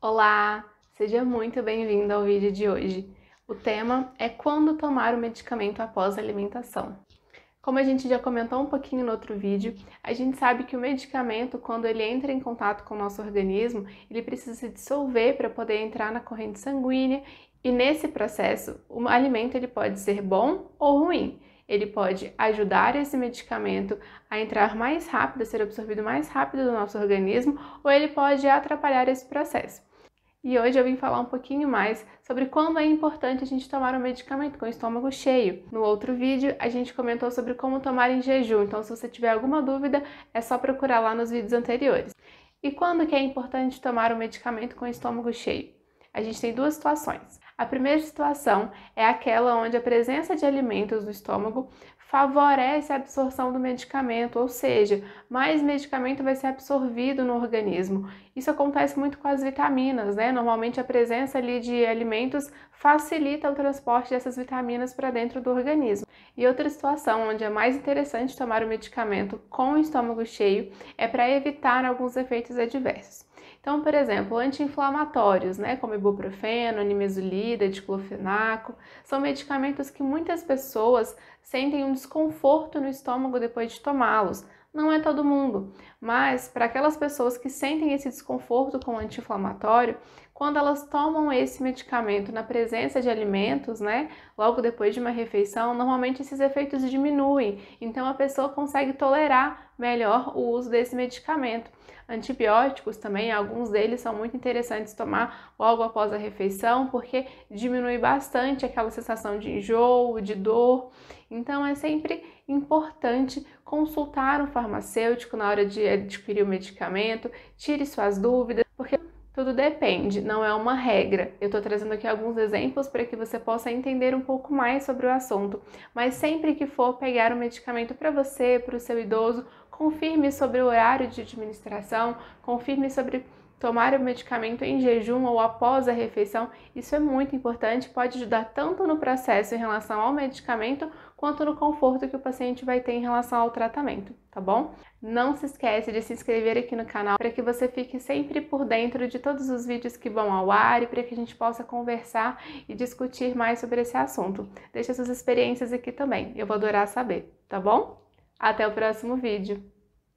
Olá, seja muito bem-vindo ao vídeo de hoje. O tema é quando tomar o medicamento após a alimentação. Como a gente já comentou um pouquinho no outro vídeo, a gente sabe que o medicamento, quando ele entra em contato com o nosso organismo, ele precisa se dissolver para poder entrar na corrente sanguínea e nesse processo, o alimento ele pode ser bom ou ruim ele pode ajudar esse medicamento a entrar mais rápido, a ser absorvido mais rápido do nosso organismo, ou ele pode atrapalhar esse processo. E hoje eu vim falar um pouquinho mais sobre quando é importante a gente tomar um medicamento com o estômago cheio. No outro vídeo a gente comentou sobre como tomar em jejum, então se você tiver alguma dúvida é só procurar lá nos vídeos anteriores. E quando que é importante tomar um medicamento com o estômago cheio? A gente tem duas situações. A primeira situação é aquela onde a presença de alimentos no estômago favorece a absorção do medicamento, ou seja, mais medicamento vai ser absorvido no organismo. Isso acontece muito com as vitaminas, né? Normalmente a presença ali de alimentos facilita o transporte dessas vitaminas para dentro do organismo. E outra situação onde é mais interessante tomar o medicamento com o estômago cheio é para evitar alguns efeitos adversos. Então, por exemplo, anti-inflamatórios, né, como ibuprofeno, nimesulida, diclofenaco, são medicamentos que muitas pessoas sentem um desconforto no estômago depois de tomá-los, não é todo mundo, mas para aquelas pessoas que sentem esse desconforto com o anti-inflamatório, quando elas tomam esse medicamento na presença de alimentos, né, logo depois de uma refeição, normalmente esses efeitos diminuem, então a pessoa consegue tolerar melhor o uso desse medicamento. Antibióticos também, alguns deles são muito interessantes tomar logo após a refeição, porque diminui bastante aquela sensação de enjoo, de dor. Então é sempre importante consultar um farmacêutico na hora de adquirir o medicamento, tire suas dúvidas, porque tudo depende, não é uma regra. Eu estou trazendo aqui alguns exemplos para que você possa entender um pouco mais sobre o assunto. Mas sempre que for pegar um medicamento para você, para o seu idoso, confirme sobre o horário de administração, confirme sobre Tomar o medicamento em jejum ou após a refeição, isso é muito importante, pode ajudar tanto no processo em relação ao medicamento quanto no conforto que o paciente vai ter em relação ao tratamento, tá bom? Não se esquece de se inscrever aqui no canal para que você fique sempre por dentro de todos os vídeos que vão ao ar e para que a gente possa conversar e discutir mais sobre esse assunto. Deixa suas experiências aqui também, eu vou adorar saber, tá bom? Até o próximo vídeo!